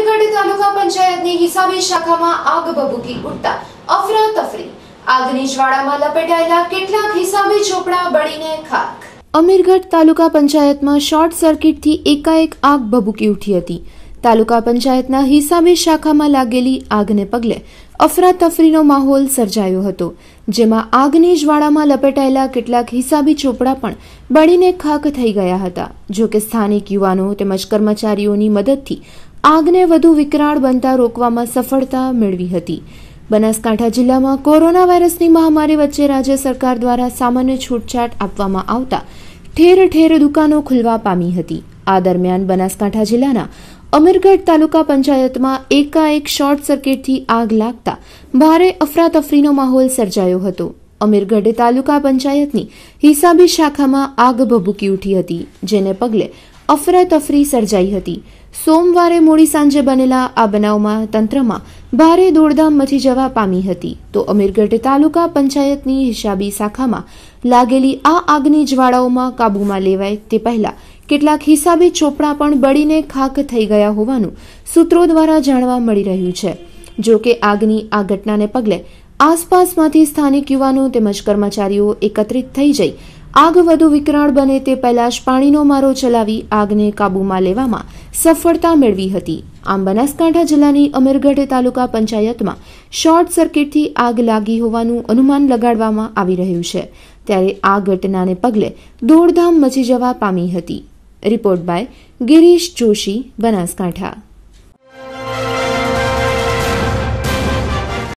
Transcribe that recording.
ઝવેરગઢ તાલુકા પંચાયતની હિસાબી શાખામાં આગ ભભૂકી ઉઠતા અફરાતફરી આગની જ્વાળામાં લપેટાયેલા કેટલાક હિસાબી ચોપડા બળીને ખાખ અમીરગઢ તાલુકા પંચાયતમાં શોર્ટ સર્કિટથી એકાએક આગ ભભૂકી ઉઠી હતી તાલુકા પંચાયતના હિસાબી શાખામાં લાગેલી આગને પગલે અફરાતફરીનો માહોલ સર્જાયો હતો જેમાં આગની જ્વાળામાં લપેટાયેલા કેટલાક હિસાબી ચોપડા પણ બળીને ખાખ થઈ ગયા હતા જો કે સ્થાનિક યુવાનો તેમજ કર્મચારીઓની મદદથી આગને વધુ વિકરાળ બનતા રોકવામાં સફળતા મેળવી હતી બનાસકાંઠા જિલ્લામાં કોરોના વાયરસની મહામારી વચ્ચે રાજ્ય સરકાર દ્વારા સામાન્ય છૂટછાટ આપવામાં આવતા ઠેર ઠેર દુકાનો ખુલવા પામી હતી આ દરમિયાન બનાસકાંઠા જિલ્લાના અમીરગઢ તાલુકા પંચાયતમાં એકાએક શોર્ટ સર્કિટથી આગ લાગતા ભારે અફરાતફરીનો માહોલ સર્જાયો હતો અમીરગઢ તાલુકા પંચાયતની હિસાબી શાખામાં આગ ભભૂકી ઉઠી હતી જેને પગલે અફરાતફરી સર્જાઈ હતી સોમવારે મોડી સાંજે બનેલા આ બનાવમાં તંત્રમાં ભારે દોડધામ જવા પામી હતી તો અમીરગઢ તાલુકા પંચાયતની હિસાબી શાખામાં લાગેલી આ આગની જ્વાળાઓમાં કાબૂમાં લેવાય તે પહેલા કેટલાક હિસાબી ચોપડા પણ બળીને ખાક થઈ ગયા હોવાનું સૂત્રો દ્વારા જાણવા મળી રહ્યું છે જો કે આગની આ ઘટનાને પગલે આસપાસમાંથી સ્થાનિક યુવાનો તેમજ કર્મચારીઓ એકત્રિત થઈ જઈ આગ વધુ વિકરાળ બને તે પહેલા જ પાણીનો મારો ચલાવી આગને કાબૂમાં લેવામાં સફળતા મેળવી હતી આમ બનાસકાંઠા જિલ્લાની અમીરગઢ તાલુકા પંચાયતમાં શોર્ટ સર્કિટથી આગ લાગી હોવાનું અનુમાન લગાડવામાં આવી રહ્યું છે ત્યારે આ ઘટનાને પગલે દોડધામ મચી જવા પામી હતી રિપોર્ટ બાય ગિરીશ જોશી બનાસકાંઠા